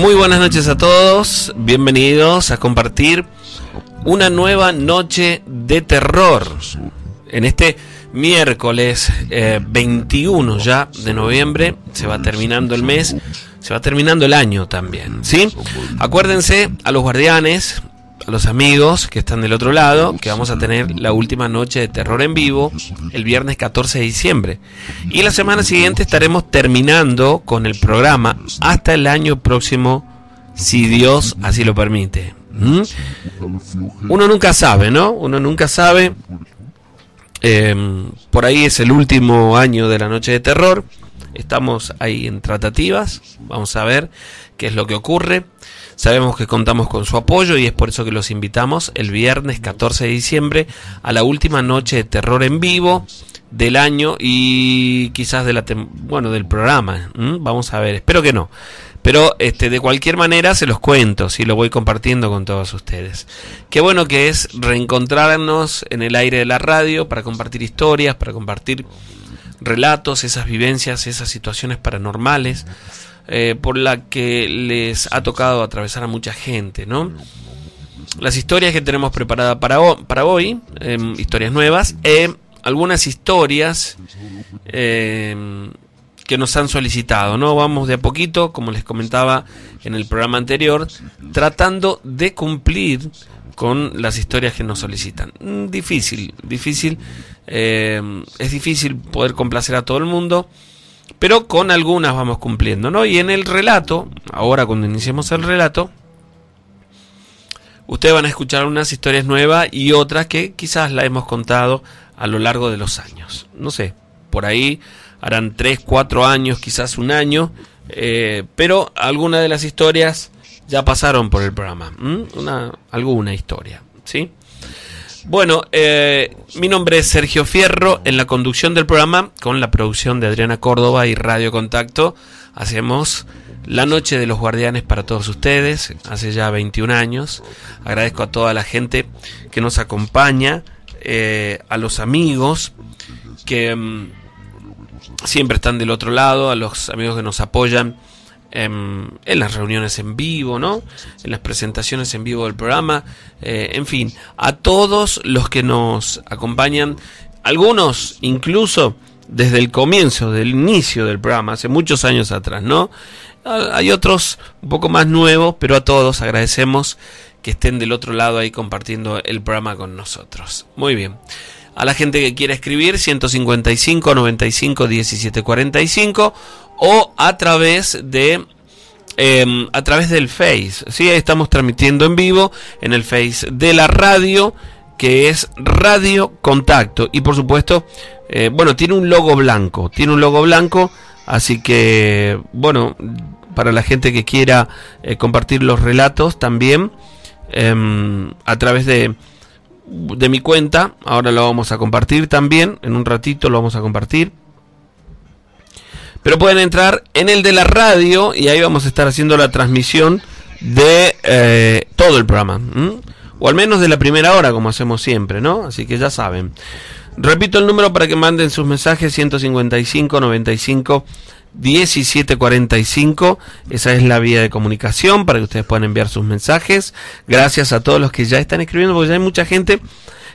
Muy buenas noches a todos, bienvenidos a compartir una nueva noche de terror en este miércoles 21 eh, ya de noviembre, se va terminando el mes, se va terminando el año también, ¿sí? Acuérdense a los guardianes, a los amigos que están del otro lado, que vamos a tener la última noche de terror en vivo el viernes 14 de diciembre. Y la semana siguiente estaremos terminando con el programa hasta el año próximo, si Dios así lo permite. Uno nunca sabe, ¿no? Uno nunca sabe. Em, por ahí es el último año de la noche de terror. Estamos ahí en tratativas. Vamos a ver qué es lo que ocurre. Sabemos que contamos con su apoyo y es por eso que los invitamos el viernes 14 de diciembre a la última noche de terror en vivo del año y quizás de la bueno del programa. Vamos a ver, espero que no. Pero este, de cualquier manera se los cuento, y lo voy compartiendo con todos ustedes. Qué bueno que es reencontrarnos en el aire de la radio para compartir historias, para compartir relatos, esas vivencias, esas situaciones paranormales. Eh, por la que les ha tocado atravesar a mucha gente, ¿no? Las historias que tenemos preparadas para, para hoy, em, historias nuevas, e algunas historias em, que nos han solicitado, ¿no? Vamos de a poquito, como les comentaba en el programa anterior, tratando de cumplir con las historias que nos solicitan. Mm, difícil, difícil. Em, es difícil poder complacer a todo el mundo. Pero con algunas vamos cumpliendo, ¿no? Y en el relato, ahora cuando iniciemos el relato, ustedes van a escuchar unas historias nuevas y otras que quizás la hemos contado a lo largo de los años. No sé, por ahí harán 3, 4 años, quizás un año, eh, pero algunas de las historias ya pasaron por el programa. alguna historia, ¿sí? Bueno, eh, mi nombre es Sergio Fierro, en la conducción del programa, con la producción de Adriana Córdoba y Radio Contacto, hacemos La Noche de los Guardianes para todos ustedes, hace ya 21 años. Agradezco a toda la gente que nos acompaña, eh, a los amigos que mm, siempre están del otro lado, a los amigos que nos apoyan Em, en, las reuniones en vivo, ¿no? En las presentaciones en vivo del programa. Eh, en fin, a todos los que nos acompañan, algunos incluso desde el comienzo, del inicio del programa, hace muchos años atrás, ¿no? Ah, hay otros un poco más nuevos, pero a todos agradecemos que estén del otro lado ahí compartiendo el programa con nosotros. Muy bien. A la gente que quiera escribir, 155 95 17 45 o a través de em, a través del Face. ¿sí? Estamos transmitiendo en vivo en el Face de la radio, que es Radio Contacto. Y por supuesto, eh, bueno, tiene un logo blanco, tiene un logo blanco, así que, bueno, para la gente que quiera eh, compartir los relatos también, em, a través de, de mi cuenta, ahora lo vamos a compartir también, en un ratito lo vamos a compartir pero pueden entrar en el de la radio y ahí vamos a estar haciendo la transmisión de eh, todo el programa. O al menos de la primera hora, como hacemos siempre, ¿no? Así que ya saben. Repito el número para que manden sus mensajes: 155 95 1745. Esa es la vía de comunicación para que ustedes puedan enviar sus mensajes. Gracias a todos los que ya están escribiendo, porque ya hay mucha gente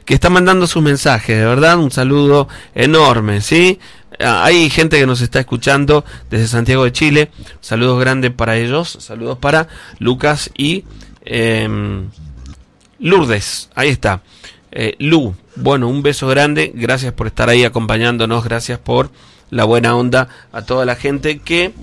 que está mandando sus mensajes, de verdad, un saludo enorme, ¿sí? Ah, hay gente que nos está escuchando desde Santiago de Chile. Saludos grandes para ellos. Saludos para Lucas y em, Lourdes. Ahí está. Eh, Lu, bueno, un beso grande. Gracias por estar ahí acompañándonos. Gracias por la buena onda a toda la gente que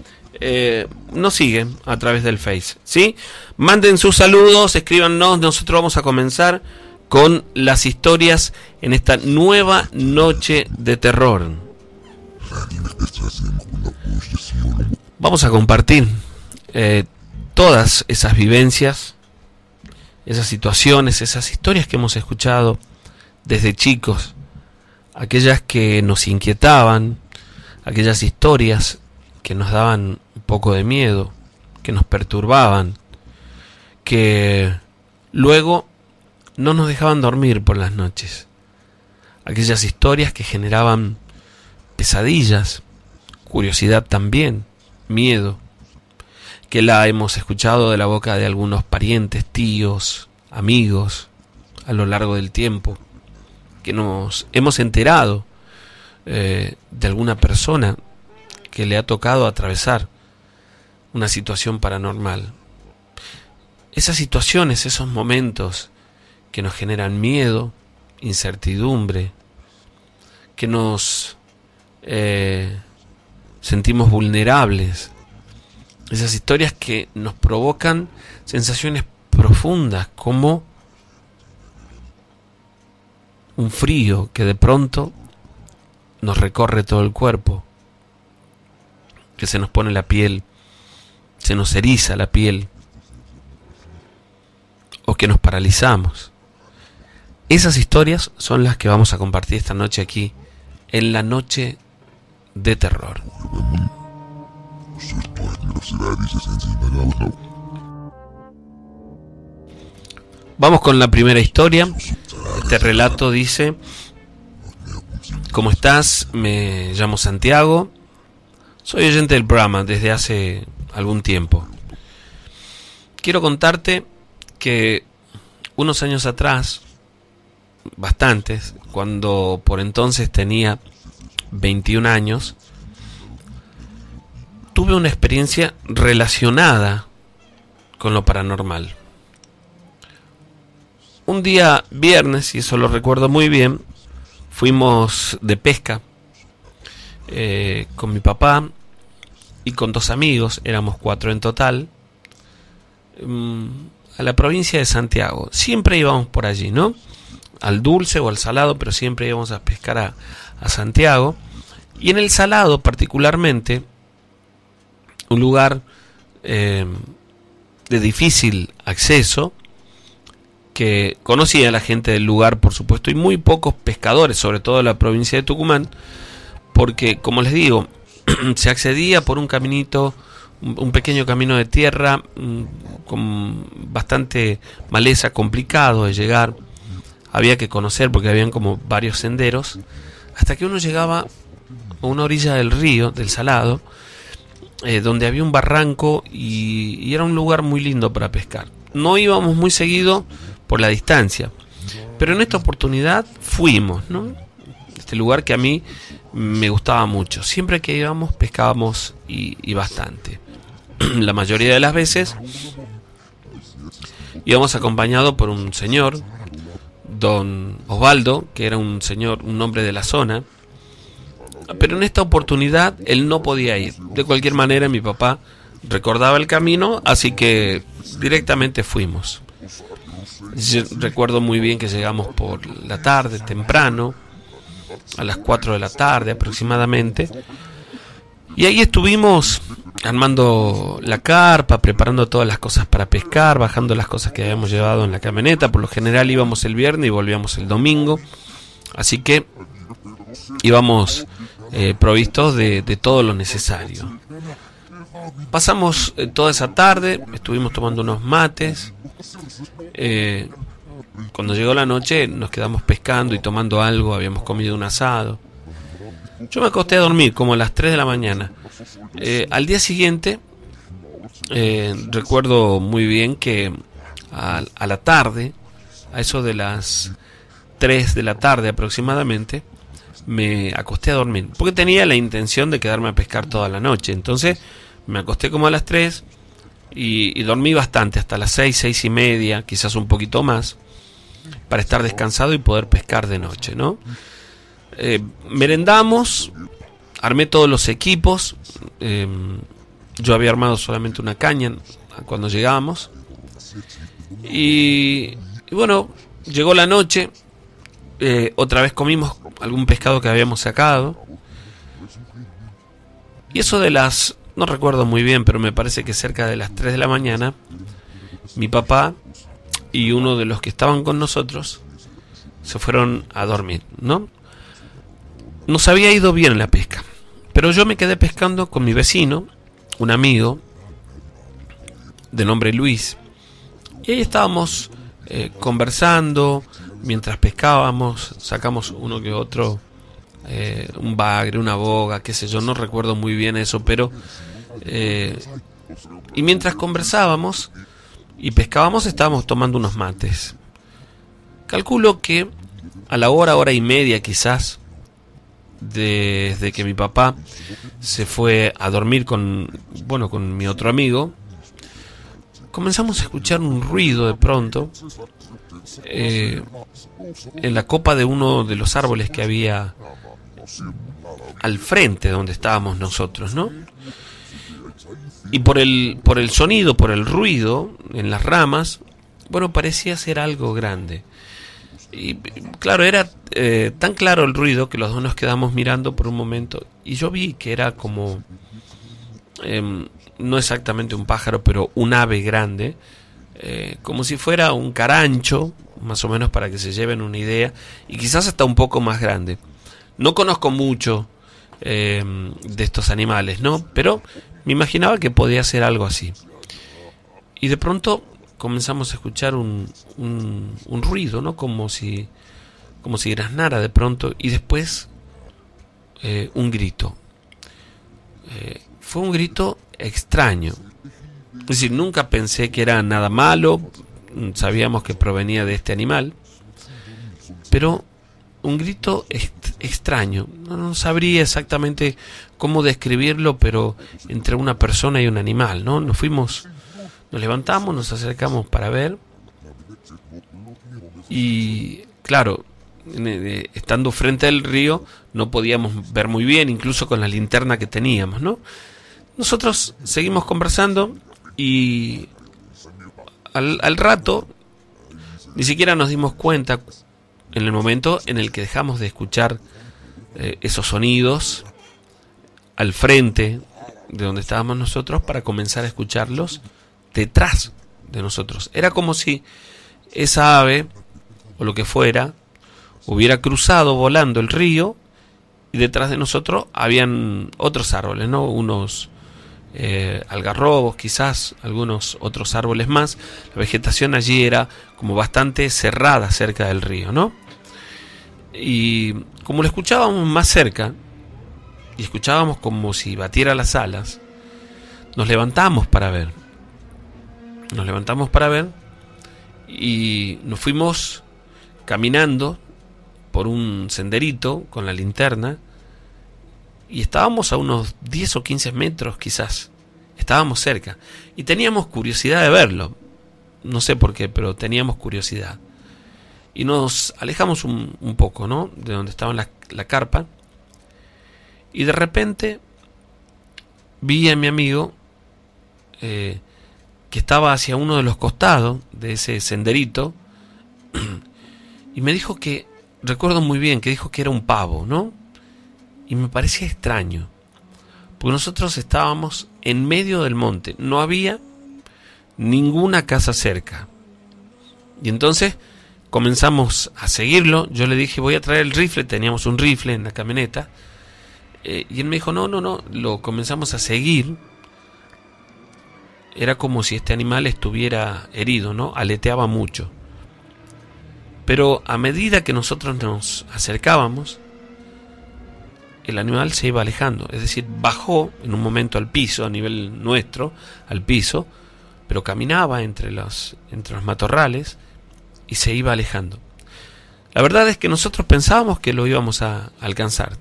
eh, nos sigue a través del Face. ¿sí? Manden sus saludos, escríbanos. Nosotros vamos a comenzar con las historias en esta nueva noche de terror. Vamos a compartir eh, todas esas vivencias, esas situaciones, esas historias que hemos escuchado desde chicos, aquellas que nos inquietaban, aquellas historias que nos daban un poco de miedo, que nos perturbaban, que luego no nos dejaban dormir por las noches, aquellas historias que generaban pesadillas, curiosidad también, miedo, que la hemos escuchado de la boca de algunos parientes, tíos, amigos, a lo largo del tiempo, que nos hemos enterado eh, de alguna persona que le ha tocado atravesar una situación paranormal. Esas situaciones, esos momentos que nos generan miedo, incertidumbre, que nos eh, sentimos vulnerables. Esas historias que nos provocan sensaciones profundas como un frío que de pronto nos recorre todo el cuerpo, que se nos pone la piel, se nos eriza la piel, o que nos paralizamos. Esas historias son las que vamos a compartir esta noche aquí, en la noche de terror. Vamos con la primera historia. Este relato dice, ¿cómo estás? Me llamo Santiago. Soy oyente del Brahma. desde hace algún tiempo. Quiero contarte que unos años atrás, bastantes, cuando por entonces tenía 21 años, tuve una experiencia relacionada con lo paranormal. Un día viernes, y eso lo recuerdo muy bien, fuimos de pesca eh, con mi papá y con dos amigos, éramos cuatro en total, mm, a la provincia de Santiago. Siempre íbamos por allí, ¿no? Al dulce o al salado, pero siempre íbamos a pescar a, a Santiago. Y en el Salado particularmente, un lugar eh, de difícil acceso, que conocía la gente del lugar, por supuesto, y muy pocos pescadores, sobre todo de la provincia de Tucumán, porque, como les digo, se accedía por un caminito, un pequeño camino de tierra, mm, con bastante maleza, complicado de llegar, había que conocer porque habían como varios senderos, hasta que uno llegaba a una orilla del río, del Salado, eh, donde había un barranco y, era un lugar muy lindo para pescar. No íbamos muy seguido por la distancia, pero en esta oportunidad fuimos, Este lugar que a mí me gustaba mucho. Siempre que íbamos pescábamos y, y bastante. la mayoría de las veces íbamos acompañado por un señor don Osvaldo, que era un señor, un hombre de la zona, pero en esta oportunidad él no podía ir. De cualquier manera, mi papá recordaba el camino, así que directamente fuimos. recuerdo muy bien que llegamos por la tarde, temprano, a las 4 de la tarde aproximadamente, y ahí estuvimos armando la carpa, preparando todas las cosas para pescar, bajando las cosas que habíamos llevado en la camioneta. Por lo general íbamos el viernes y volvíamos el domingo. Así que íbamos eh, provistos de, todo lo necesario. Pasamos eh, toda esa tarde, estuvimos tomando unos mates. Eh, cuando llegó la noche nos quedamos pescando y tomando algo, habíamos comido un asado. Yo me acosté a dormir como a las 3 de la mañana. Eh, al día siguiente, eh, recuerdo muy bien que a, la tarde, a eso de las 3 de la tarde aproximadamente, me acosté a dormir. Porque tenía la intención de quedarme a pescar toda la noche. Entonces me acosté como a las 3 y, y dormí bastante, hasta las 6, 6 y media, quizás un poquito más, para estar descansado y poder pescar de noche, ¿no? Eh, merendamos, armé todos los equipos. Eh, yo había armado solamente una caña cuando llegábamos. Y, bueno, llegó la noche. Eh, otra vez comimos algún pescado que habíamos sacado. Y eso de las, no recuerdo muy bien, pero me parece que cerca de las 3 de la mañana, mi papá y uno de los que estaban con nosotros se fueron a dormir, ¿no? Nos había ido bien la pesca, pero yo me quedé pescando con mi vecino, un amigo de nombre Luis, y ahí estábamos eh, conversando mientras pescábamos, sacamos uno que otro, eh, un bagre, una boga, qué sé yo, no recuerdo muy bien eso, pero... Eh, y mientras conversábamos y pescábamos estábamos tomando unos mates. Calculo que a la hora, hora y media quizás, desde que mi papá se fue a dormir con, bueno, con mi otro amigo, comenzamos a escuchar un ruido de pronto eh, en la copa de uno de los árboles que había al frente donde estábamos nosotros, ¿no? Y por el, por el sonido, por el ruido en las ramas, bueno, parecía ser algo grande. Y claro, era eh, tan claro el ruido que los dos nos quedamos mirando por un momento. Y yo vi que era como, em, no exactamente un pájaro, pero un ave grande, eh, como si fuera un carancho, más o menos para que se lleven una idea, y quizás hasta un poco más grande. No conozco mucho em, de estos animales, ¿no? Pero me imaginaba que podía ser algo así. Y de pronto comenzamos a escuchar un, ruido, ¿no? Como si, como si de pronto y después eh, un grito. Eh, fue un grito extraño. Es decir, nunca pensé que era nada malo, sabíamos que provenía de este animal, pero un grito extraño. No, no, sabría exactamente cómo describirlo, pero entre una persona y un animal, ¿no? Nos fuimos nos levantamos, nos acercamos para ver. Y claro, eh, estando frente al río no podíamos ver muy bien, incluso con la linterna que teníamos, ¿no? Nosotros seguimos conversando y al, rato ni siquiera nos dimos cuenta en el momento en el que dejamos de escuchar eh, esos sonidos al frente de donde estábamos nosotros para comenzar a escucharlos detrás de nosotros. Era como si esa ave, o lo que fuera, hubiera cruzado volando el río y detrás de nosotros habían otros árboles, ¿no? Unos eh, algarrobos, quizás algunos otros árboles más. La vegetación allí era como bastante cerrada cerca del río, ¿no? Y como lo escuchábamos más cerca, y escuchábamos como si batiera las alas, nos levantamos para ver nos levantamos para ver y nos fuimos caminando por un senderito con la linterna y estábamos a unos 10 o 15 metros quizás. Estábamos cerca y teníamos curiosidad de verlo. No sé por qué, pero teníamos curiosidad. Y nos alejamos un, poco, ¿no? De donde estaba la, carpa. Y de repente vi a mi amigo eh, que estaba hacia uno de los costados de ese senderito y me dijo que, recuerdo muy bien, que dijo que era un pavo, ¿no? Y me parecía extraño, porque nosotros estábamos en medio del monte, no había ninguna casa cerca. Y entonces comenzamos a seguirlo, yo le dije voy a traer el rifle, teníamos un rifle en la camioneta, eh, y él me dijo, no, no, no, lo comenzamos a seguir era como si este animal estuviera herido, ¿no? Aleteaba mucho. Pero a medida que nosotros nos acercábamos, el animal se iba alejando, es decir, bajó en un momento al piso, a nivel nuestro, al piso, pero caminaba entre los, entre los matorrales y se iba alejando. La verdad es que nosotros pensábamos que lo íbamos a alcanzar.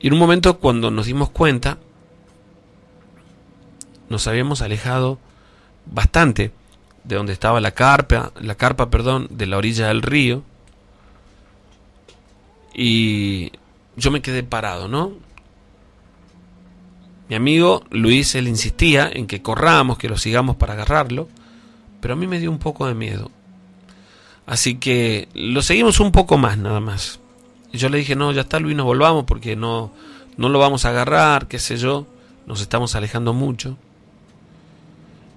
Y en un momento cuando nos dimos cuenta, nos habíamos alejado bastante de donde estaba la carpa, la carpa, perdón, de la orilla del río. Y yo me quedé parado, ¿no? Mi amigo Luis, él insistía en que corramos, que lo sigamos para agarrarlo, pero a mí me dio un poco de miedo. Así que lo seguimos un poco más nada más. Y yo le dije, no, ya está Luis, nos volvamos porque no, no lo vamos a agarrar, qué sé yo, nos estamos alejando mucho.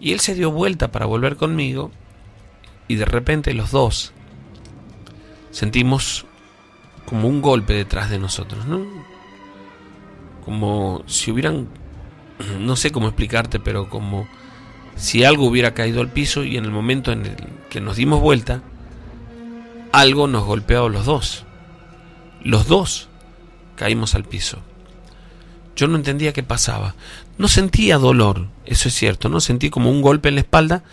Y él se dio vuelta para volver conmigo y de repente los dos sentimos como un golpe detrás de nosotros, ¿no? Como si hubieran, no sé cómo explicarte, pero como si algo hubiera caído al piso y en el momento en el que nos dimos vuelta, algo nos golpeó los dos. Los dos caímos al piso. Yo no entendía qué pasaba. No sentía dolor, eso es cierto, no sentí como un golpe en la espalda,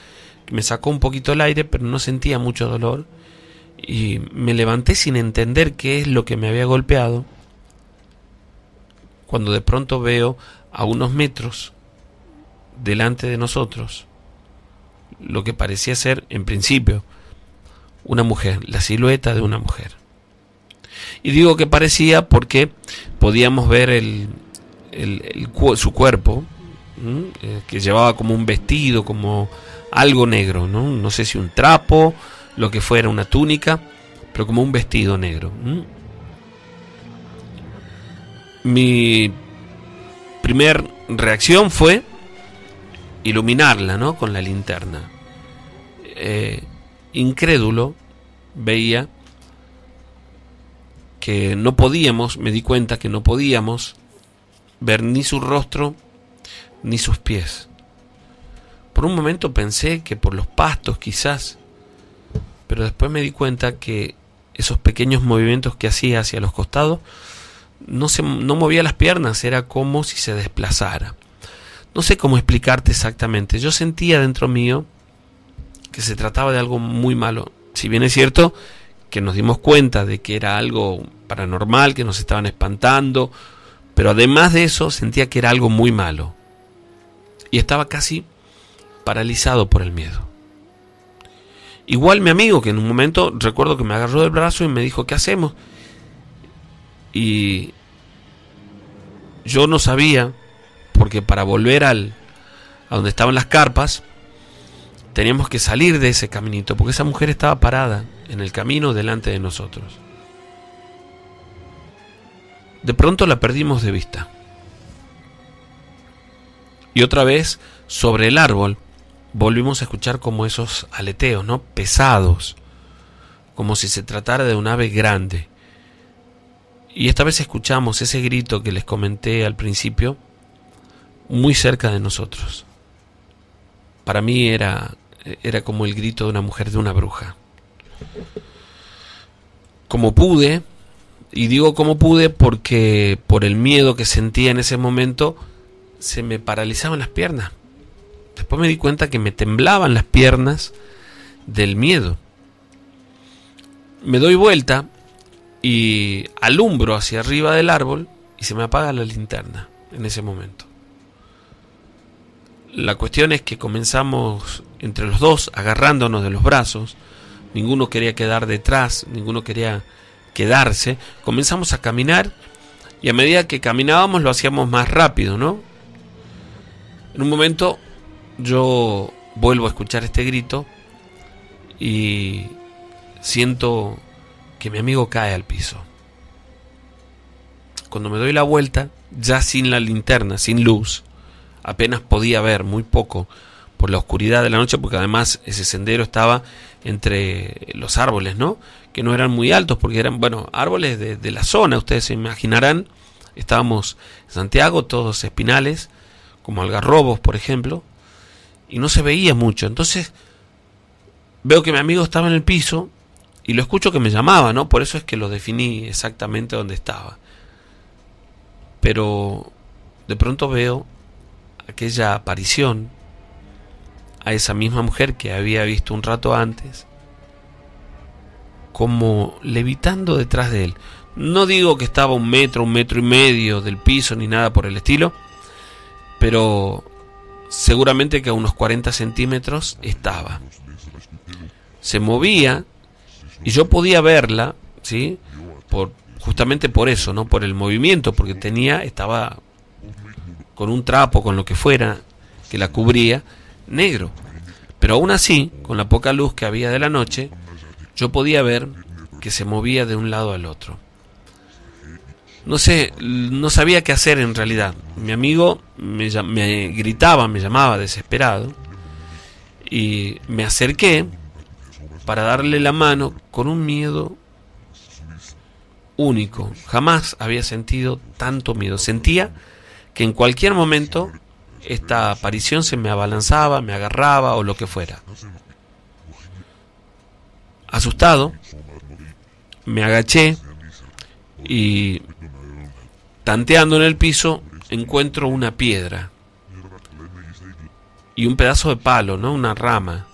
que me sacó un poquito el aire, pero no sentía mucho dolor. Y me levanté sin entender qué es lo que me había golpeado. Cuando de pronto veo a unos metros delante de nosotros lo que parecía ser, en principio, una mujer, la silueta de una mujer. Y digo que parecía porque podíamos ver el, su cuerpo, eh, que llevaba como un vestido, como algo negro, ¿no? sé si un trapo, lo que fuera, una túnica, pero como un vestido negro. Mi primer reacción fue iluminarla ¿no? con la linterna. Eh, incrédulo, veía que no podíamos, me di cuenta que no podíamos ver ni su rostro ni sus pies. Por un momento pensé que por los pastos quizás, pero después me di cuenta que esos pequeños movimientos que hacía hacia los costados no, se, no movía las piernas, era como si se desplazara. No sé cómo explicarte exactamente, yo sentía dentro mío que se trataba de algo muy malo. Si bien es cierto que nos dimos cuenta de que era algo paranormal, que nos estaban espantando, pero además de eso sentía que era algo muy malo. Y estaba casi paralizado por el miedo. Igual mi amigo, que en un momento recuerdo que me agarró del brazo y me dijo, ¿qué hacemos? Y yo no sabía, porque para volver al, a donde estaban las carpas, teníamos que salir de ese caminito, porque esa mujer estaba parada en el camino delante de nosotros de pronto la perdimos de vista. Y otra vez, sobre el árbol, volvimos a escuchar como esos aleteos, ¿no? Pesados, como si se tratara de un ave grande. Y esta vez escuchamos ese grito que les comenté al principio, muy cerca de nosotros. Para mí era, era como el grito de una mujer, de una bruja. Como pude, y digo como pude porque por el miedo que sentía en ese momento se me paralizaban las piernas. Después me di cuenta que me temblaban las piernas del miedo. Me doy vuelta y alumbro hacia arriba del árbol y se me apaga la linterna en ese momento. La cuestión es que comenzamos entre los dos agarrándonos de los brazos. Ninguno quería quedar detrás, ninguno quería quedarse, comenzamos a caminar y a medida que caminábamos lo hacíamos más rápido, ¿no? En un momento yo vuelvo a escuchar este grito y siento que mi amigo cae al piso. Cuando me doy la vuelta, ya sin la linterna, sin luz, apenas podía ver, muy poco, por la oscuridad de la noche, porque además ese sendero estaba entre los árboles, ¿no? que no eran muy altos, porque eran, bueno, árboles de, la zona, ustedes se imaginarán. Estábamos en Santiago, todos espinales, como algarrobos, por ejemplo, y no se veía mucho. Entonces, veo que mi amigo estaba en el piso y lo escucho que me llamaba, ¿no? Por eso es que lo definí exactamente dónde estaba. Pero de pronto veo aquella aparición a esa misma mujer que había visto un rato antes como levitando detrás de él. No digo que estaba un metro, un metro y medio del piso ni nada por el estilo, pero seguramente que a unos 40 centímetros estaba. Se movía y yo podía verla, ¿sí? Por, justamente por eso, ¿no? Por el movimiento, porque tenía, estaba con un trapo, con lo que fuera, que la cubría, negro. Pero aún así, con la poca luz que había de la noche, yo podía ver que se movía de un lado al otro. No sé, no sabía qué hacer en realidad. Mi amigo me, me gritaba, me llamaba desesperado. Y me acerqué para darle la mano con un miedo único. Jamás había sentido tanto miedo. Sentía que en cualquier momento esta aparición se me abalanzaba, me agarraba o lo que fuera asustado, me agaché y tanteando en el piso encuentro una piedra y un pedazo de palo, ¿no? Una rama.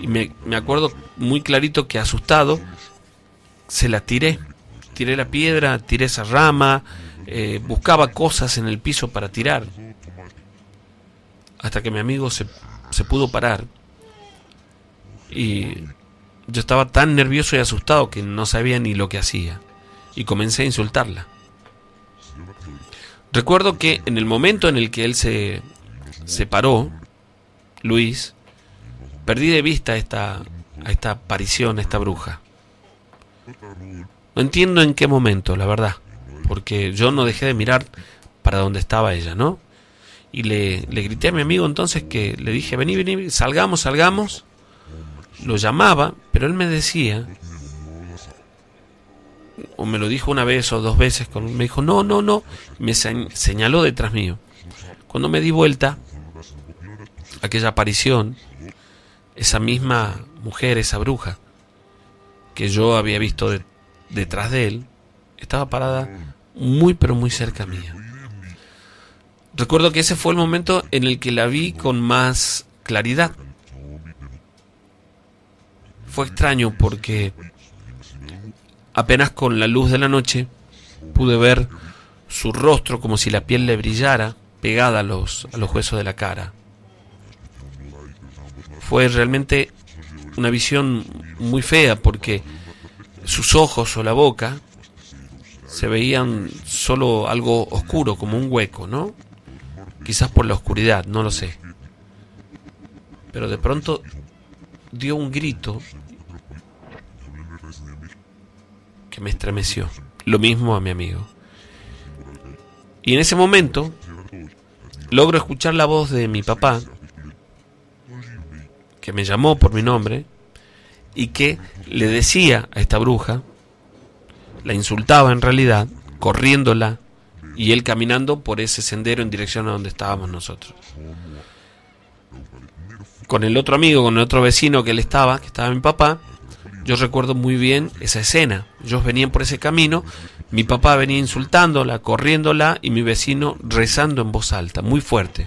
Y me, acuerdo muy clarito que asustado se la tiré. Tiré la piedra, tiré esa rama, eh, buscaba cosas en el piso para tirar. Hasta que mi amigo se, se pudo parar. Y yo estaba tan nervioso y asustado que no sabía ni lo que hacía, y comencé a insultarla. Recuerdo que en el momento en el que él se separó, Luis, perdí de vista esta, a esta aparición, a esta bruja. No entiendo en qué momento, la verdad, porque yo no dejé de mirar para donde estaba ella, ¿no? Y le, le grité a mi amigo entonces que le dije, vení, vení, salgamos, salgamos. Lo llamaba, pero él me decía, o me lo dijo una vez o dos veces, me dijo, no, no, no, me señaló detrás mío. Cuando me di vuelta, aquella aparición, esa misma mujer, esa bruja, que yo había visto detrás de él, estaba parada muy pero muy cerca mía. Recuerdo que ese fue el momento en el que la vi con más claridad fue extraño porque apenas con la luz de la noche pude ver su rostro como si la piel le brillara pegada a los, los huesos de la cara. Fue realmente una visión muy fea porque sus ojos o la boca se veían solo algo oscuro, como un hueco, ¿no? Quizás por la oscuridad, no lo sé. Pero de pronto dio un grito que me estremeció. Lo mismo a mi amigo. Y en ese momento logro escuchar la voz de mi papá, que me llamó por mi nombre, y que le decía a esta bruja, la insultaba en realidad, corriéndola, y él caminando por ese sendero en dirección a donde estábamos nosotros con el otro amigo, con el otro vecino que él estaba, que estaba mi papá, yo recuerdo muy bien esa escena. Ellos venían por ese camino, mi papá venía insultándola, corriéndola y mi vecino rezando en voz alta, muy fuerte.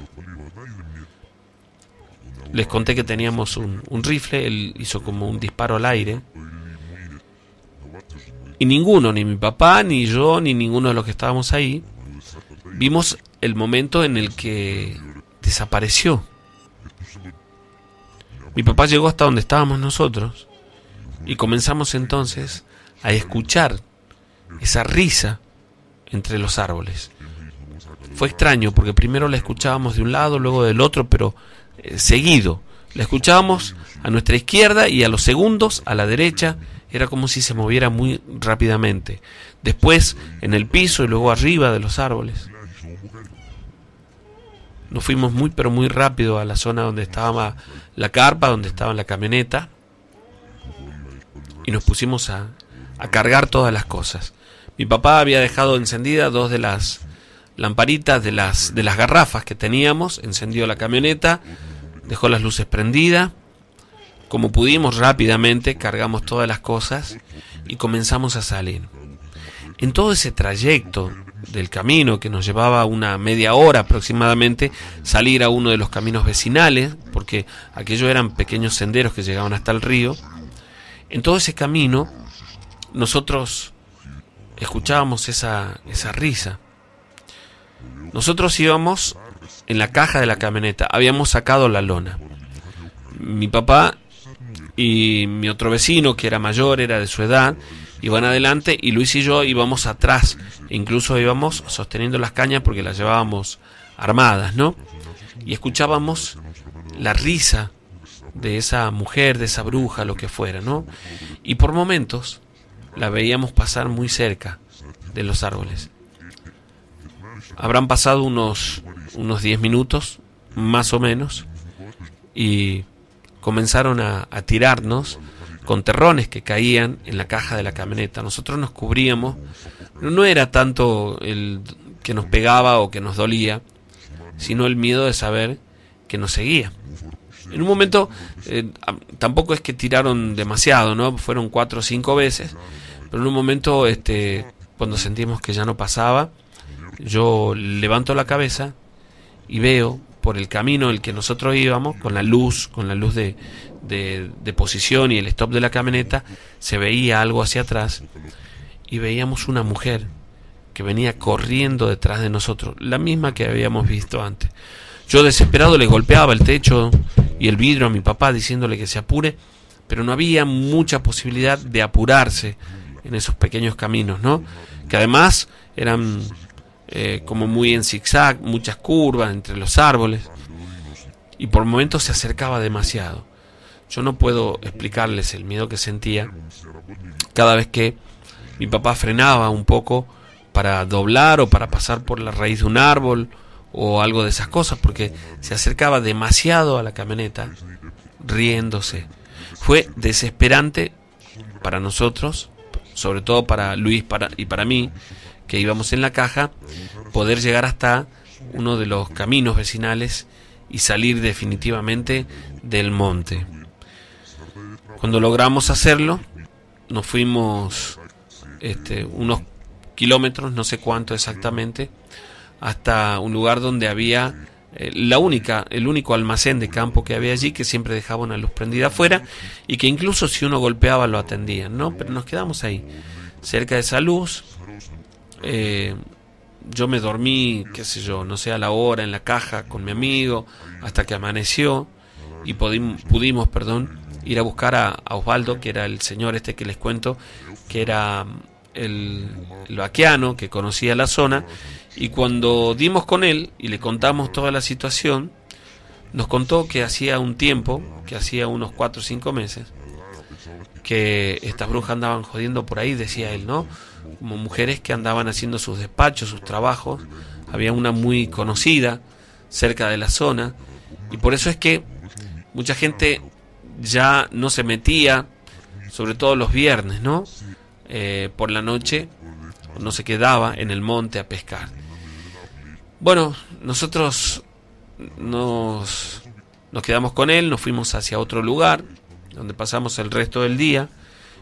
Les conté que teníamos un, rifle, él hizo como un disparo al aire. Y ninguno, ni mi papá, ni yo, ni ninguno de los que estábamos ahí, vimos el momento en el que desapareció mi papá llegó hasta donde estábamos nosotros y comenzamos entonces a escuchar esa risa entre los árboles. Fue extraño porque primero la escuchábamos de un lado, luego del otro, pero eh, seguido. La escuchábamos a nuestra izquierda y a los segundos a la derecha. Era como si se moviera muy rápidamente. Después en el piso y luego arriba de los árboles nos fuimos muy pero muy rápido a la zona donde estaba la carpa, donde estaba la camioneta, y nos pusimos a, cargar todas las cosas. Mi papá había dejado encendida dos de las lamparitas de las, de las garrafas que teníamos, encendió la camioneta, dejó las luces prendidas, como pudimos rápidamente cargamos todas las cosas y comenzamos a salir. En todo ese trayecto del camino, que nos llevaba una media hora aproximadamente salir a uno de los caminos vecinales, porque aquellos eran pequeños senderos que llegaban hasta el río. En todo ese camino nosotros escuchábamos esa, esa risa. Nosotros íbamos en la caja de la camioneta, habíamos sacado la lona. Mi papá y mi otro vecino, que era mayor, era de su edad, iban adelante y Luis y yo íbamos atrás. Incluso íbamos sosteniendo las cañas porque las llevábamos armadas, ¿no? Y escuchábamos la risa de esa mujer, de esa bruja, lo que fuera, ¿no? Y por momentos la veíamos pasar muy cerca de los árboles. Habrán pasado unos unos 10 minutos, más o menos, y comenzaron a, a tirarnos con terrones que caían en la caja de la camioneta. Nosotros nos cubríamos, no era tanto el que nos pegaba o que nos dolía, sino el miedo de saber que nos seguía. En un momento, eh, tampoco es que tiraron demasiado, ¿no? Fueron cuatro o cinco veces, pero en un momento, este, cuando sentimos que ya no pasaba, yo levanto la cabeza y veo por el camino el que nosotros íbamos, con la luz, con la luz de, de, posición y el stop de la camioneta, se veía algo hacia atrás y veíamos una mujer que venía corriendo detrás de nosotros, la misma que habíamos visto antes. Yo desesperado le golpeaba el techo y el vidrio a mi papá diciéndole que se apure, pero no había mucha posibilidad de apurarse en esos pequeños caminos, ¿no? Que además eran eh, como muy en zigzag, muchas curvas entre los árboles, y por momentos se acercaba demasiado. Yo no puedo explicarles el miedo que sentía cada vez que mi papá frenaba un poco para doblar o para pasar por la raíz de un árbol o algo de esas cosas, porque se acercaba demasiado a la camioneta riéndose. Fue desesperante para nosotros, sobre todo para Luis para, y para mí, que íbamos en la caja, poder llegar hasta uno de los caminos vecinales y salir definitivamente del monte. Cuando logramos hacerlo, nos fuimos este, unos kilómetros, no sé cuánto exactamente, hasta un lugar donde había eh, la única, el único almacén de campo que había allí, que siempre dejaba una luz prendida afuera y que incluso si uno golpeaba lo atendían, ¿no? Pero nos quedamos ahí, cerca de esa luz. Eh, yo me dormí, qué sé yo, no sé, a la hora en la caja con mi amigo, hasta que amaneció y pudimos, perdón, ir a buscar a, Osvaldo, que era el señor este que les cuento, que era mm, el, el que conocía la zona, y cuando dimos con él y le contamos toda la situación, nos contó que hacía un tiempo, que hacía unos 4 o 5 meses, que estas brujas andaban jodiendo por ahí, decía él, ¿no? Como mujeres que andaban haciendo sus despachos, sus trabajos. Había una muy conocida cerca de la zona. Y por eso es que mucha gente ya no se metía, sobre todo los viernes, ¿no? Eh, por la noche no se quedaba en el monte a pescar. Bueno, nosotros nos, nos quedamos con él, nos fuimos hacia otro lugar, donde pasamos el resto del día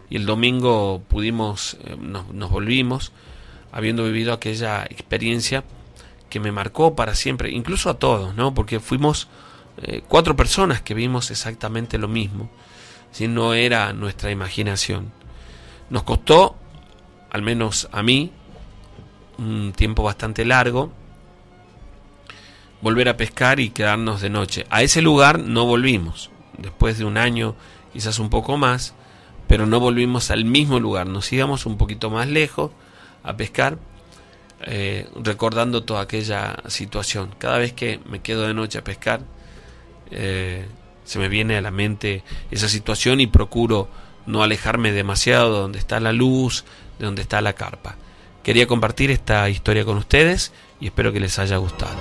y el domingo pudimos, eh, nos, nos volvimos, habiendo vivido aquella experiencia que me marcó para siempre, incluso a todos, ¿no? Porque fuimos eh, cuatro personas que vimos exactamente lo mismo, si no era nuestra imaginación. Nos costó, al menos a mí, un tiempo bastante largo, volver a pescar y quedarnos de noche. A ese lugar no volvimos, después de un año, quizás un poco más, pero no volvimos al mismo lugar, nos íbamos un poquito más lejos a pescar, eh, recordando toda aquella situación. Cada vez que me quedo de noche a pescar, eh, se me viene a la mente esa situación y procuro no alejarme demasiado de donde está la luz, de donde está la carpa. Quería compartir esta historia con ustedes y espero que les haya gustado.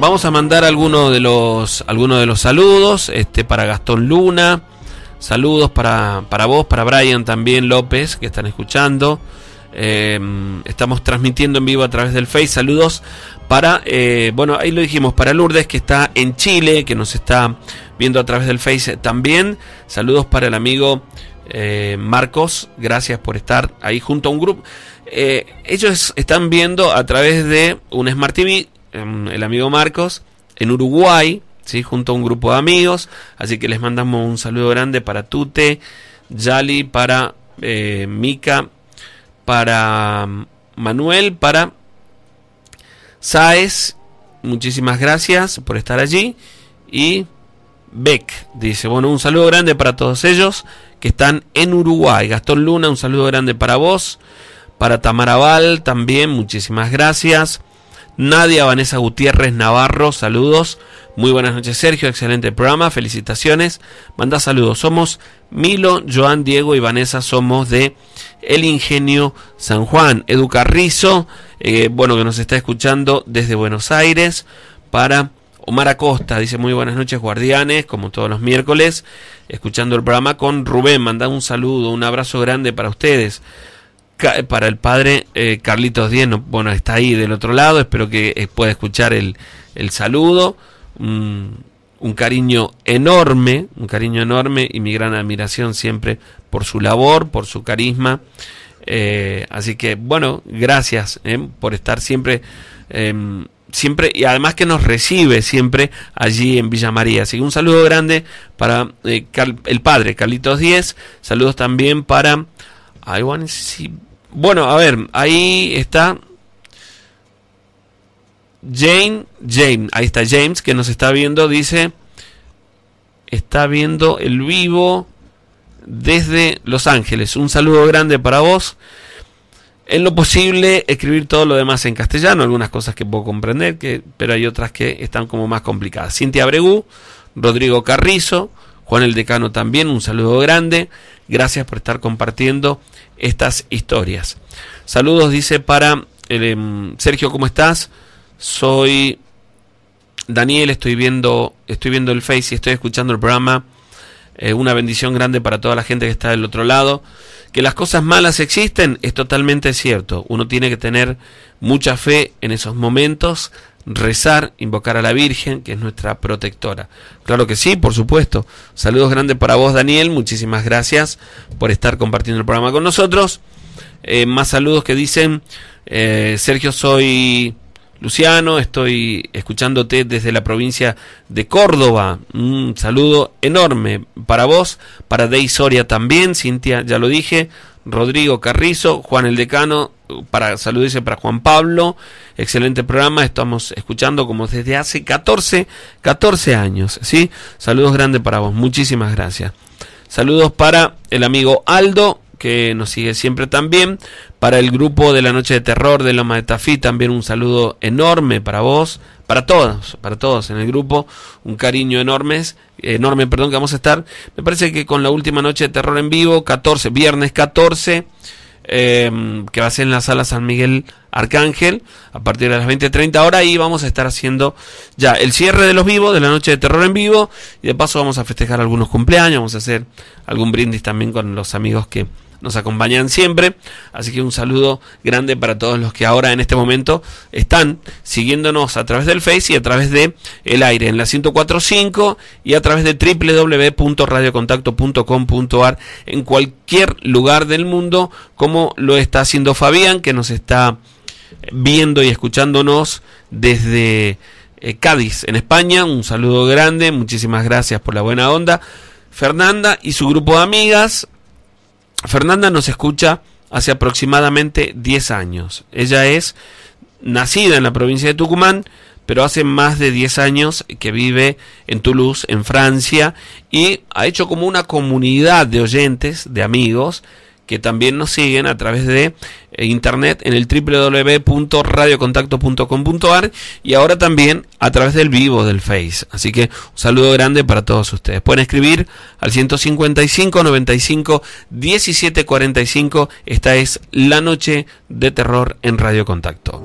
Vamos a mandar algunos de los, de los saludos este, para Gastón Luna. Saludos para, vos, para Brian también López, que están escuchando. Em, estamos transmitiendo en vivo a través del Face. Saludos para, eh, bueno, ahí lo dijimos, para Lourdes, que está en Chile, que nos está viendo a través del Face también. Saludos para el amigo eh, Marcos, gracias por estar ahí junto a un grupo. Eh, ellos están viendo a través de un Smart TV Em, el amigo Marcos, en Uruguay, ¿sí? junto a un grupo de amigos. Así que les mandamos un saludo grande para Tute, Yali, para eh, Mika... Mica, para mm, Manuel, para Saez. Muchísimas gracias por estar allí. Y Beck dice, bueno, un saludo grande para todos ellos que están en Uruguay. Gastón Luna, un saludo grande para vos. Para Tamaraval también, muchísimas gracias. Nadia Vanessa Gutiérrez Navarro, saludos. Muy buenas noches, Sergio. Excelente programa, felicitaciones. Manda saludos. Somos Milo, Joan, Diego y Vanessa. Somos de El Ingenio San Juan. Edu Carrizo, eh, bueno, que nos está escuchando desde Buenos Aires. Para Omar Acosta, dice muy buenas noches, guardianes, como todos los miércoles, escuchando el programa con Rubén. Manda un saludo, un abrazo grande para ustedes para el padre eh, Carlitos Diez, bueno, está ahí del otro lado, espero que eh, pueda escuchar el, saludo, un, cariño enorme, un cariño enorme y mi gran admiración siempre por su labor, por su carisma. Eh, así que bueno, gracias por estar siempre em, siempre y además que nos recibe siempre allí en Villa María. Así que un saludo grande para el padre Carlitos Diez saludos también para bueno, a ver, ahí está Jane, Jane, ahí está James que nos está viendo, dice, está viendo el vivo desde Los Ángeles. Un saludo grande para vos. En lo posible, escribir todo lo demás en castellano, algunas cosas que puedo comprender, que, pero hay otras que están como más complicadas. Cintia Bregu, Rodrigo Carrizo, Juan el Decano también, un saludo grande. Gracias por estar compartiendo estas historias. Saludos, dice para el eh, em, Sergio, ¿cómo estás? Soy Daniel, estoy viendo, estoy viendo el Face y estoy escuchando el programa. Eh, una bendición grande para toda la gente que está del otro lado. Que las cosas malas existen es totalmente cierto. Uno tiene que tener mucha fe en esos momentos, rezar, invocar a la Virgen, que es nuestra protectora. Claro que sí, por supuesto. Saludos grandes para vos, Daniel. Muchísimas gracias por estar compartiendo el programa con nosotros. Eh, más saludos que dicen, eh, Sergio, soy Luciano, estoy escuchándote desde la provincia de Córdoba. Un saludo enorme para vos, para Dey Soria también, Cintia, ya lo dije. Rodrigo Carrizo, Juan el Decano, para saludarse para Juan Pablo. Excelente programa, estamos escuchando como desde hace 14, 14 años, ¿sí? Saludos grandes para vos, muchísimas gracias. Saludos para el amigo Aldo, que nos sigue siempre también. Para el grupo de la Noche de Terror de Loma de Tafí, también un saludo enorme para vos, para todos, para todos en el grupo, un cariño enormes, enorme, perdón, que vamos a estar. Me parece que con la última noche de terror en vivo, 14, viernes 14, em, que va a ser en la sala San Miguel Arcángel, a partir de las 20.30 ahora y vamos a estar haciendo ya el cierre de los vivos, de la noche de terror en vivo, y de paso vamos a festejar algunos cumpleaños, vamos a hacer algún brindis también con los amigos que nos acompañan siempre. Así que un saludo grande para todos los que ahora en este momento están siguiéndonos a través del Face y a través de el aire en la 1045 y a través de www.radiocontacto.com.ar en cualquier lugar del mundo, como lo está haciendo Fabián, que nos está viendo y escuchándonos desde eh, Cádiz, en España. Un saludo grande, muchísimas gracias por la buena onda. Fernanda y su grupo de amigas, Fernanda nos escucha hace aproximadamente 10 años. Ella es nacida en la provincia de Tucumán, pero hace más de 10 años que vive en Toulouse, en Francia, y ha hecho como una comunidad de oyentes, de amigos, que también nos siguen a través de eh, internet en el www.radiocontacto.com.ar y ahora también a través del vivo del Face. Así que un saludo grande para todos ustedes. Pueden escribir al 155 95 17 45. Esta es la noche de terror en Radio Contacto.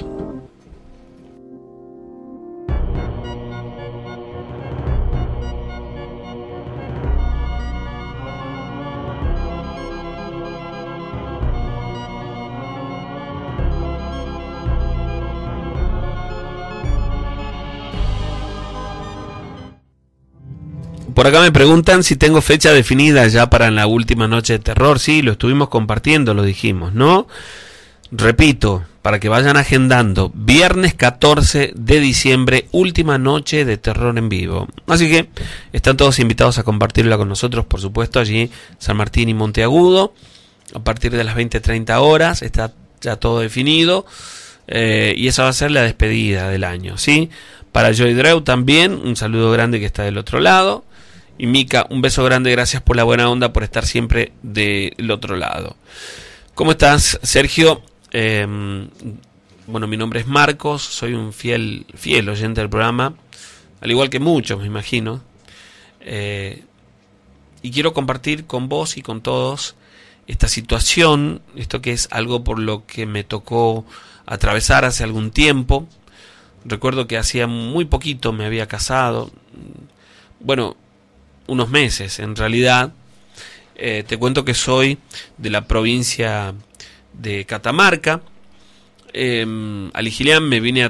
Por acá me preguntan si tengo fecha definida ya para la última noche de terror. Sí, lo estuvimos compartiendo, lo dijimos, ¿no? Repito, para que vayan agendando, viernes 14 de diciembre, última noche de terror en vivo. Así que están todos invitados a compartirla con nosotros, por supuesto, allí San Martín y Monteagudo. A partir de las 20-30 horas está ya todo definido. Eh, y esa va a ser la despedida del año, ¿sí? Para Joy Drew también, un saludo grande que está del otro lado. Y Mica, un beso grande, gracias por la buena onda, por estar siempre del otro lado. ¿Cómo estás, Sergio? Em, bueno, mi nombre es Marcos, soy un fiel, fiel oyente del programa, al igual que muchos, me imagino. Eh, y quiero compartir con vos y con todos esta situación, esto que es algo por lo que me tocó atravesar hace algún tiempo. Recuerdo que hacía muy poquito me había casado. Bueno, unos meses en realidad. Eh, te cuento que soy de la provincia de Catamarca. Eh, em, al me vine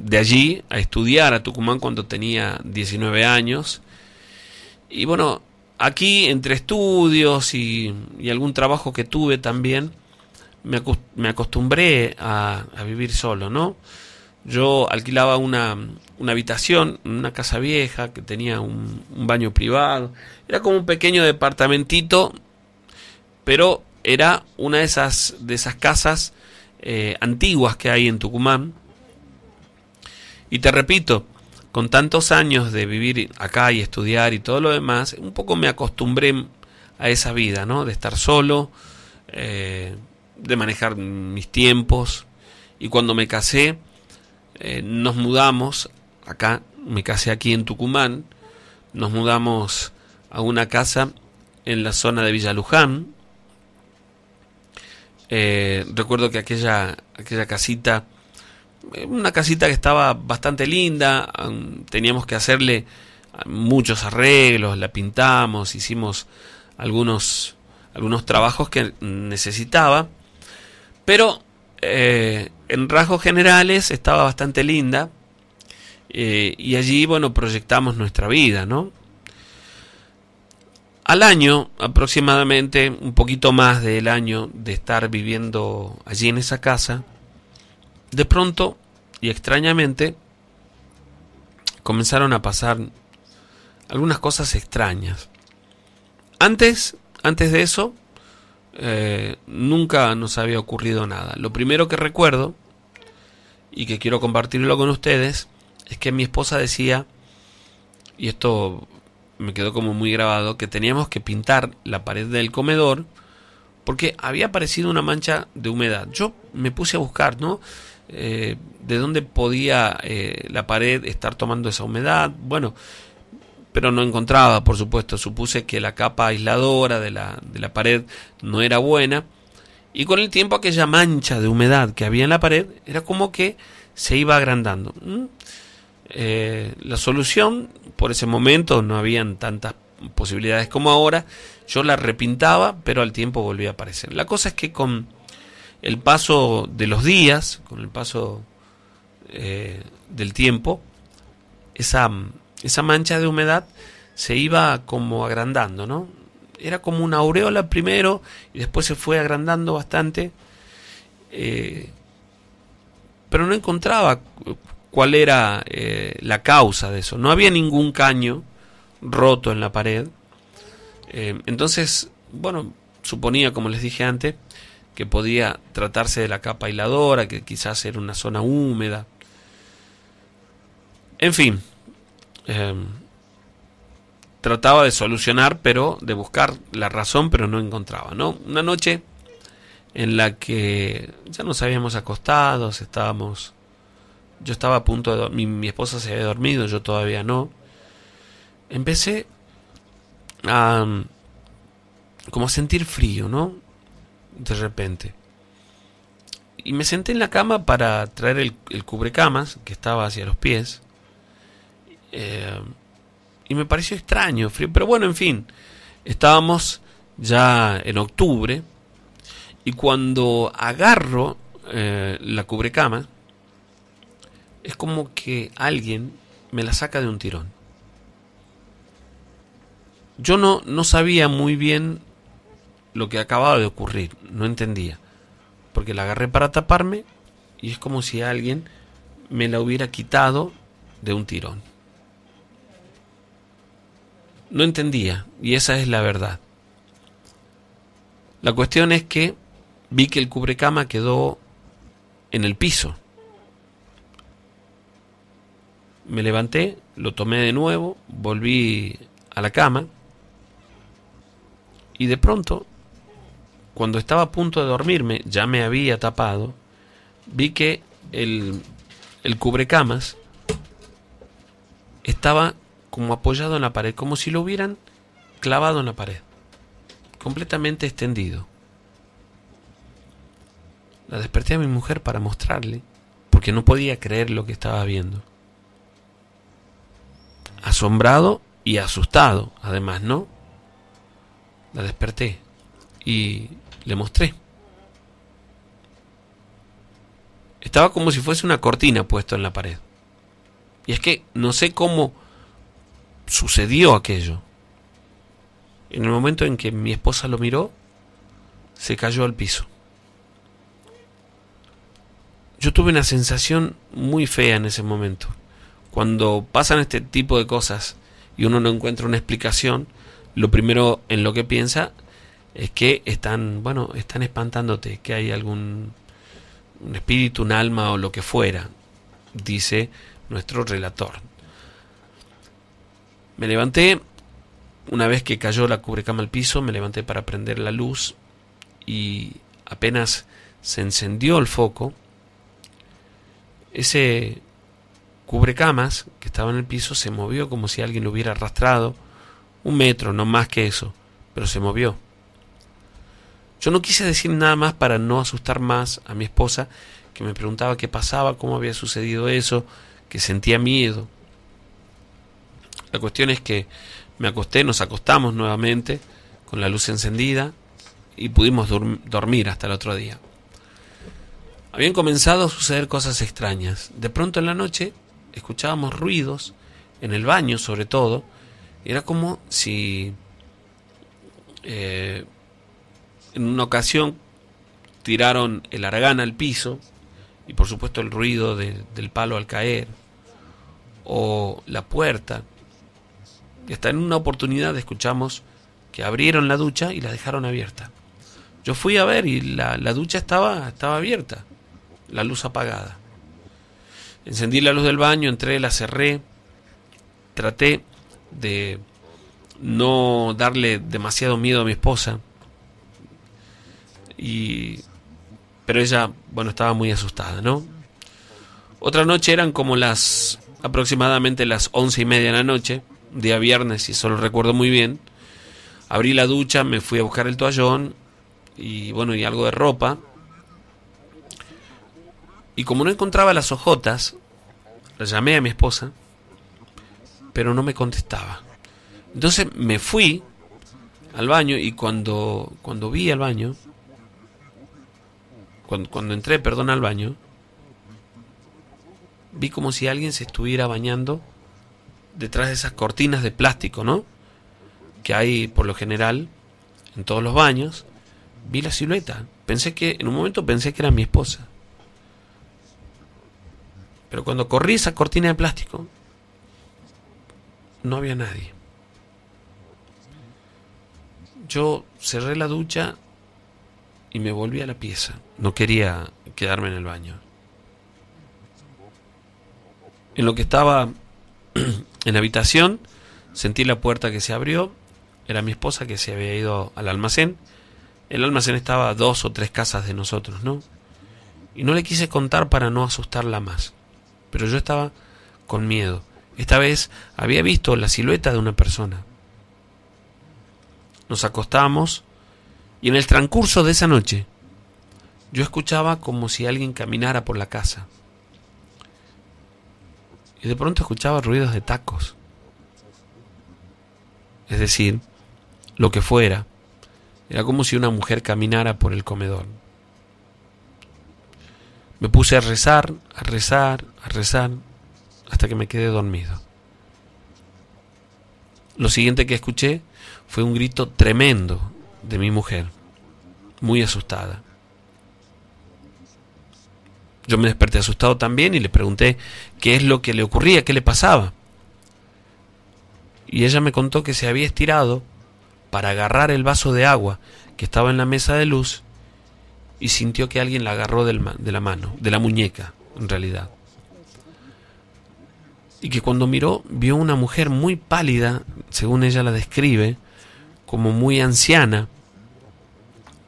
de allí a estudiar a Tucumán cuando tenía 19 años. Y bueno, aquí entre estudios y, algún trabajo que tuve también, me, acostumbré a, vivir solo, ¿no? yo alquilaba una, una habitación, una casa vieja que tenía un, baño privado. Era como un pequeño departamentito, pero era una de esas, de esas casas eh, antiguas que hay en Tucumán. Y te repito, con tantos años de vivir acá y estudiar y todo lo demás, un poco me acostumbré a esa vida, ¿no? De estar solo, eh, de manejar mis tiempos. Y cuando me casé, eh, nos mudamos, acá me casé aquí en Tucumán, nos mudamos a una casa en la zona de Villa Luján. Eh, recuerdo que aquella, aquella casita, eh, una casita que estaba bastante linda, teníamos que hacerle muchos arreglos, la pintamos, hicimos algunos, algunos trabajos que necesitaba, pero eh, en rasgos generales estaba bastante linda eh, y allí, bueno, proyectamos nuestra vida, ¿no? Al año, aproximadamente un poquito más del año de estar viviendo allí en esa casa, de pronto y extrañamente comenzaron a pasar algunas cosas extrañas. Antes, antes de eso, eh, nunca nos había ocurrido nada. Lo primero que recuerdo, y que quiero compartirlo con ustedes, es que mi esposa decía, y esto me quedó como muy grabado, que teníamos que pintar la pared del comedor porque había aparecido una mancha de humedad. Yo me puse a buscar, ¿no? Eh, de dónde podía eh, la pared estar tomando esa humedad. Bueno, pero no encontraba, por supuesto. Supuse que la capa aisladora de la, pared no era buena. Y con el tiempo aquella mancha de humedad que había en la pared era como que se iba agrandando. Mm. Eh, la solución, por ese momento no habían tantas posibilidades como ahora, yo la repintaba, pero al tiempo volvía a aparecer. La cosa es que con el paso de los días, con el paso eh, del tiempo, esa esa mancha de humedad se iba como agrandando, ¿no? Era como una aureola primero y después se fue agrandando bastante. Eh, pero no encontraba cuál era eh, la causa de eso. No había ningún caño roto en la pared. Eh, entonces, bueno, suponía, como les dije antes, que podía tratarse de la capa aisladora, que quizás era una zona húmeda. En fin, Em, trataba de solucionar, pero de buscar la razón, pero no encontraba, ¿no? Una noche en la que ya nos habíamos acostado, estábamos, yo estaba a punto de mi, esposa se había dormido, yo todavía no. Empecé a mm, como a sentir frío, ¿no? De repente. Y me senté en la cama para traer el cubrecamas que estaba hacia los pies eh, y me pareció extraño, Pero bueno, en fin, estábamos ya en octubre. Y cuando agarro eh, la cubrecama, es como que alguien me la saca de un tirón. Yo no, no sabía muy bien lo que acababa de ocurrir, no entendía. Porque la agarré para taparme y es como si alguien me la hubiera quitado de un tirón no entendía, y esa es la verdad. La cuestión es que vi que el cubrecama quedó en el piso. Me levanté, lo tomé de nuevo, volví a la cama y de pronto, cuando estaba a punto de dormirme, ya me había tapado, vi que el, el cubrecamas estaba como apoyado en la pared, como si lo hubieran clavado en la pared, completamente extendido. La desperté a mi mujer para mostrarle, porque no podía creer lo que estaba viendo. Asombrado y asustado, además, ¿no? La desperté y le mostré. Estaba como si fuese una cortina puesta en la pared. Y es que no sé cómo sucedió aquello. En el momento en que mi esposa lo miró, se cayó al piso. Yo tuve una sensación muy fea en ese momento. Cuando pasan este tipo de cosas y uno no encuentra una explicación, lo primero en lo que piensa es que están, bueno, están espantándote, que hay algún un espíritu, un alma o lo que fuera, dice nuestro relator. Me levanté, una vez que cayó la cubrecama al piso, me levanté para prender la luz y apenas se encendió el foco, ese cubrecamas que estaba en el piso se movió como si alguien lo hubiera arrastrado, un metro, no más que eso, pero se movió. Yo no quise decir nada más para no asustar más a mi esposa, que me preguntaba qué pasaba, cómo había sucedido eso, que sentía miedo. La cuestión es que me acosté, nos acostamos nuevamente con la luz encendida y pudimos dormir hasta el otro día. Habían comenzado a suceder cosas extrañas. De pronto en la noche escuchábamos ruidos, en el baño sobre todo, era como si eh, en una ocasión tiraron el aragana al piso, y por supuesto el ruido del palo al caer, o la puerta y hasta en una oportunidad escuchamos que abrieron la ducha y la dejaron abierta. Yo fui a ver y la, ducha estaba, estaba abierta, la luz apagada. Encendí la luz del baño, entré, la cerré, traté de no darle demasiado miedo a mi esposa. Y pero ella, bueno, estaba muy asustada, ¿no? Otra noche eran como las aproximadamente las once y media de la noche día viernes, y eso lo recuerdo muy bien. Abrí la ducha, me fui a buscar el toallón y bueno, y algo de ropa. Y como no encontraba las ojotas... la llamé a mi esposa, pero no me contestaba. Entonces me fui al baño y cuando, cuando vi al baño, cuando, cuando entré, perdón, al baño, vi como si alguien se estuviera bañando detrás de esas cortinas de plástico, ¿no? Que hay por lo general en todos los baños, vi la silueta. Pensé que, en un momento pensé que era mi esposa. Pero cuando corrí esa cortina de plástico, no había nadie. Yo cerré la ducha y me volví a la pieza. No quería quedarme en el baño. En lo que estaba en la habitación, sentí la puerta que se abrió, era mi esposa que se había ido al almacén. El almacén estaba a dos o tres casas de nosotros, ¿no? Y no le quise contar para no asustarla más. Pero yo estaba con miedo. Esta vez había visto la silueta de una persona. Nos acostamos y en el transcurso de esa noche yo escuchaba como si alguien caminara por la casa y de pronto escuchaba ruidos de tacos. Es decir, lo que fuera. Era como si una mujer caminara por el comedor. Me puse a rezar, a rezar, a rezar, hasta que me quedé dormido. Lo siguiente que escuché fue un grito tremendo de mi mujer, muy asustada. Yo me desperté asustado también y le pregunté qué es lo que le ocurría, qué le pasaba. Y ella me contó que se había estirado para agarrar el vaso de agua que estaba en la mesa de luz y sintió que alguien la agarró de la mano, de la muñeca, en realidad. Y que cuando miró vio una mujer muy pálida, según ella la describe, como muy anciana,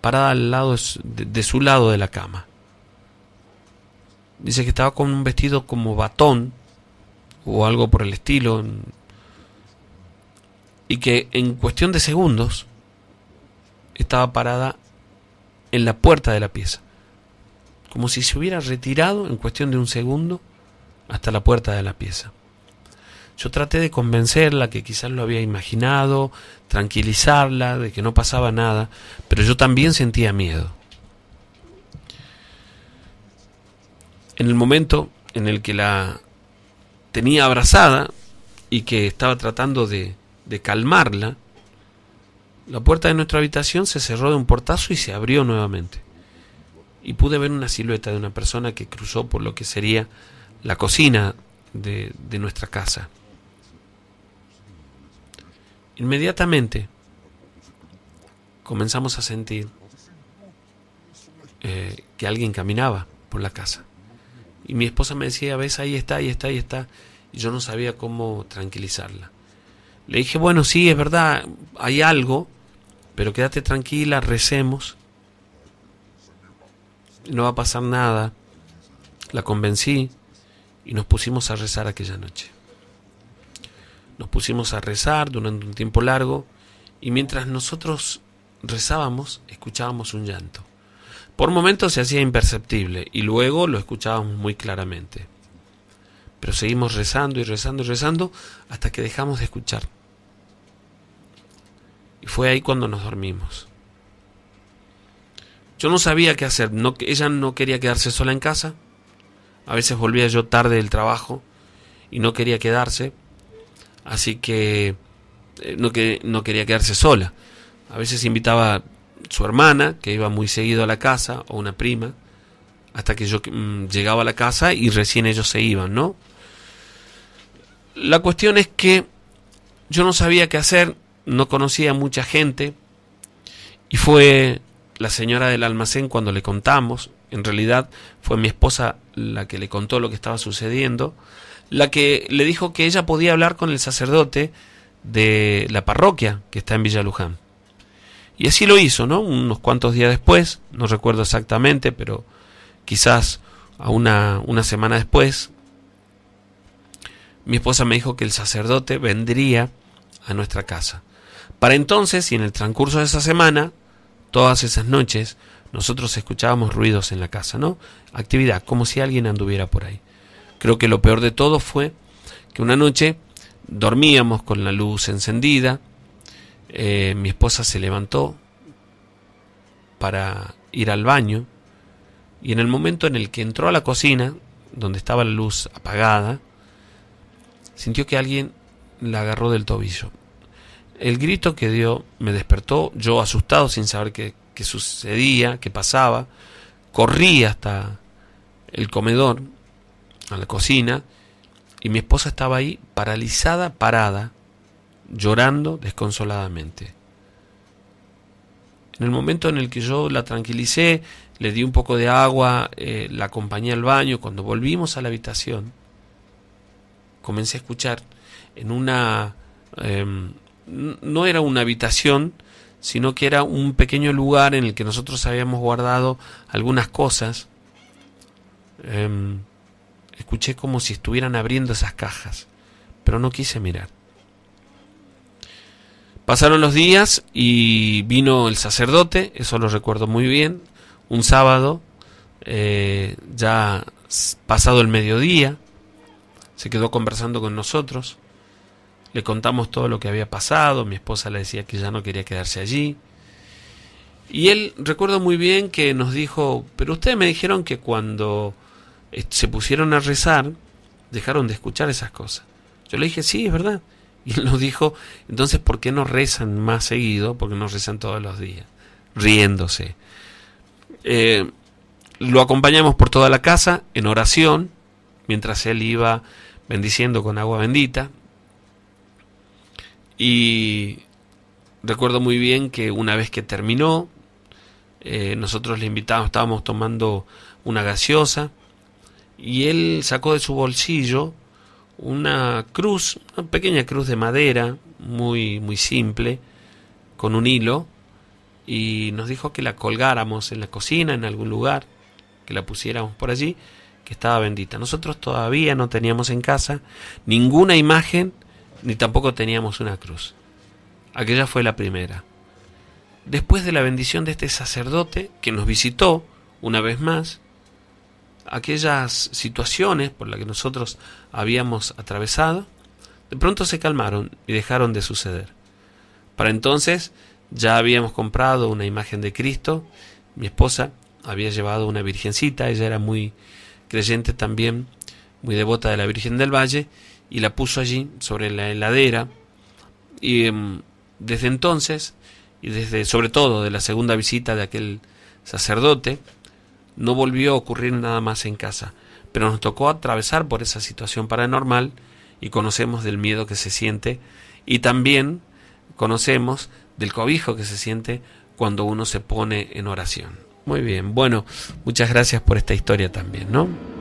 parada al lado de su lado de la cama. Dice que estaba con un vestido como batón o algo por el estilo. Y que en cuestión de segundos estaba parada en la puerta de la pieza. Como si se hubiera retirado en cuestión de un segundo hasta la puerta de la pieza. Yo traté de convencerla que quizás lo había imaginado, tranquilizarla, de que no pasaba nada, pero yo también sentía miedo. en el momento en el que la tenía abrazada y que estaba tratando de, calmarla, la puerta de nuestra habitación se cerró de un portazo y se abrió nuevamente. Y pude ver una silueta de una persona que cruzó por lo que sería la cocina de, nuestra casa. Inmediatamente comenzamos a sentir eh, que alguien caminaba por la casa. Y mi esposa me decía, ves, ahí está, ahí está, ahí está. Y yo no sabía cómo tranquilizarla. Le dije, bueno, sí, es verdad, hay algo, pero quédate tranquila, recemos. No va a pasar nada. La convencí y nos pusimos a rezar aquella noche. Nos pusimos a rezar durante un tiempo largo y mientras nosotros rezábamos, escuchábamos un llanto. Por momentos se hacía imperceptible y luego lo escuchábamos muy claramente. Pero seguimos rezando y rezando y rezando hasta que dejamos de escuchar. Y fue ahí cuando nos dormimos. Yo no sabía qué hacer. No, ella no quería quedarse sola en casa. A veces volvía yo tarde del trabajo y no quería quedarse. Así que eh, que, no quería quedarse sola. A veces invitaba su hermana, que iba muy seguido a la casa, o una prima, hasta que yo mm, llegaba a la casa y recién ellos se iban, ¿no? La cuestión es que yo no sabía qué hacer, no conocía a mucha gente, y fue la señora del almacén cuando le contamos, en realidad fue mi esposa la que le contó lo que estaba sucediendo, la que le dijo que ella podía hablar con el sacerdote de la parroquia que está en Villa Luján. Y así lo hizo, ¿no? Unos cuantos días después, no recuerdo exactamente, pero quizás a una, una semana después, mi esposa me dijo que el sacerdote vendría a nuestra casa. Para entonces y en el transcurso de esa semana, todas esas noches, nosotros escuchábamos ruidos en la casa, ¿no? Actividad, como si alguien anduviera por ahí. Creo que lo peor de todo fue que una noche dormíamos con la luz encendida, eh, mi esposa se levantó para ir al baño y en el momento en el que entró a la cocina, donde estaba la luz apagada, sintió que alguien la agarró del tobillo. El grito que dio me despertó, yo asustado sin saber qué, qué sucedía, qué pasaba, corrí hasta el comedor, a la cocina, y mi esposa estaba ahí paralizada, parada, llorando desconsoladamente. En el momento en el que yo la tranquilicé, le di un poco de agua, eh, la acompañé al baño, cuando volvimos a la habitación, comencé a escuchar en una... Em, no era una habitación, sino que era un pequeño lugar en el que nosotros habíamos guardado algunas cosas. Em, escuché como si estuvieran abriendo esas cajas, pero no quise mirar. Pasaron los días y vino el sacerdote, eso lo recuerdo muy bien, un sábado, eh, ya pasado el mediodía, se quedó conversando con nosotros, le contamos todo lo que había pasado, mi esposa le decía que ya no quería quedarse allí, y él recuerdo muy bien que nos dijo, pero ustedes me dijeron que cuando eh, se pusieron a rezar, dejaron de escuchar esas cosas. Yo le dije, sí, es verdad. Y él nos dijo, entonces, ¿por qué no rezan más seguido? Porque no rezan todos los días, riéndose. Eh, lo acompañamos por toda la casa en oración, mientras él iba bendiciendo con agua bendita. Y recuerdo muy bien que una vez que terminó, eh, nosotros le invitamos, estábamos tomando una gaseosa, y él sacó de su bolsillo una cruz, una pequeña cruz de madera, muy, muy simple, con un hilo, y nos dijo que la colgáramos en la cocina, en algún lugar, que la pusiéramos por allí, que estaba bendita. Nosotros todavía no teníamos en casa ninguna imagen, ni tampoco teníamos una cruz. Aquella fue la primera. Después de la bendición de este sacerdote, que nos visitó una vez más, aquellas situaciones por las que nosotros habíamos atravesado, de pronto se calmaron y dejaron de suceder. Para entonces ya habíamos comprado una imagen de Cristo, mi esposa había llevado una virgencita, ella era muy creyente también, muy devota de la Virgen del Valle, y la puso allí sobre la heladera. Y em, desde entonces, y desde sobre todo de la segunda visita de aquel sacerdote, no volvió a ocurrir nada más en casa, pero nos tocó atravesar por esa situación paranormal y conocemos del miedo que se siente y también conocemos del cobijo que se siente cuando uno se pone en oración. Muy bien, bueno, muchas gracias por esta historia también, ¿no?